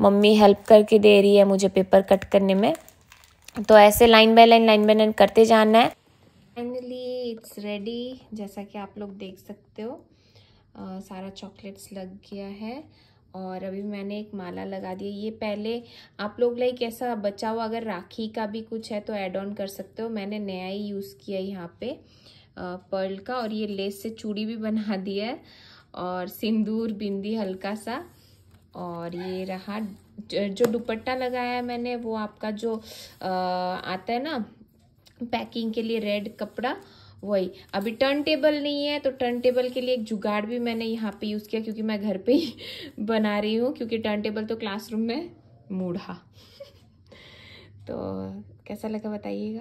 mummy help करके दे रही है मुझे पेपर कट करने में तो ऐसे line by line line by line करते जाना है फाइनली इट्स रेडी जैसा कि आप लोग देख सकते हो आ, सारा चॉकलेट्स लग गया है और अभी मैंने एक माला लगा दी ये पहले आप लोग लाइक ऐसा बचा हुआ अगर राखी का भी कुछ है तो ऐड ऑन कर सकते हो मैंने नया ही यूज़ किया यहाँ पे पर्ल का और ये लेस से चूड़ी भी बना दी है और सिंदूर बिंदी हल्का सा और ये रहा जो दुपट्टा लगाया है मैंने वो आपका जो आता है ना पैकिंग के लिए रेड कपड़ा वही अभी टर्न टेबल नहीं है तो टर्न टेबल के लिए एक जुगाड़ भी मैंने यहाँ पे यूज़ किया क्योंकि मैं घर पे ही बना रही हूँ क्योंकि टर्न टेबल तो क्लासरूम में मूढ़ा तो कैसा लगा बताइएगा